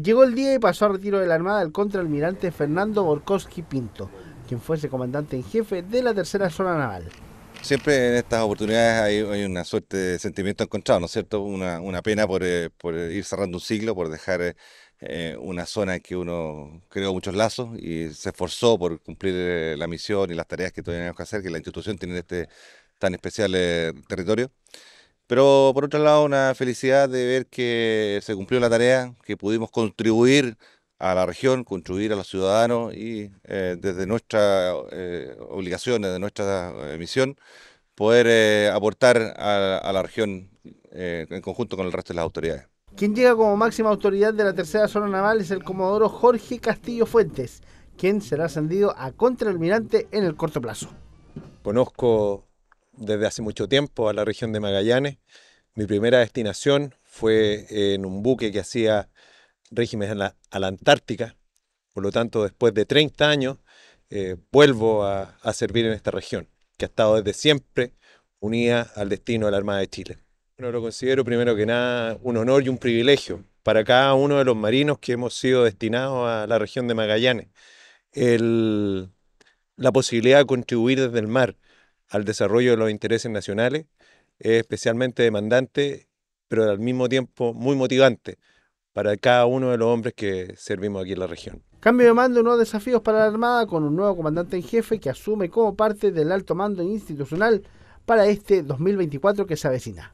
Llegó el día y pasó a retiro de la Armada el contraalmirante Fernando Borkowski Pinto, quien fuese comandante en jefe de la tercera zona naval. Siempre en estas oportunidades hay, una suerte de sentimiento encontrado, ¿no es cierto? Una, pena eh, por, ir cerrando un ciclo, por dejar eh, eh, una zona en que uno creó muchos lazos y se esforzó por cumplir la misión y las tareas que tenemos que hacer, que la institución tiene este tan especial territorio. Pero por otro lado, una felicidad de ver que se cumplió la tarea, que pudimos contribuir a la región, contribuir a los ciudadanos y eh, desde nuestras obligaciones, de nuestra eh, eh, misión, poder aportar a, a, la región en conjunto con el resto de las autoridades. Quien llega como máxima autoridad de la tercera zona naval es el comodoro Jorge Castillo Fuentes, quien será ascendido a contraalmirante en el corto plazo. Conozco desde hace mucho tiempo a la región de Magallanes. Mi primera destinación fue eh, en un buque que hacía régimen a, la, Antártica. Por lo tanto, después de 30 años, eh, vuelvo a, servir en esta región, que ha estado desde siempre unida al destino de la Armada de Chile. lo considero primero que nada un honor y un privilegio para cada uno de los marinos que hemos sido destinados a la región de Magallanes. la posibilidad de contribuir desde el mar al desarrollo de los intereses nacionales, es especialmente demandante, pero al mismo tiempo muy motivante para cada uno de los hombres que servimos aquí en la región. Cambio de mando, nuevos desafíos para la Armada con un nuevo comandante en jefe que asume como parte del alto mando institucional para este 2024 que se avecina.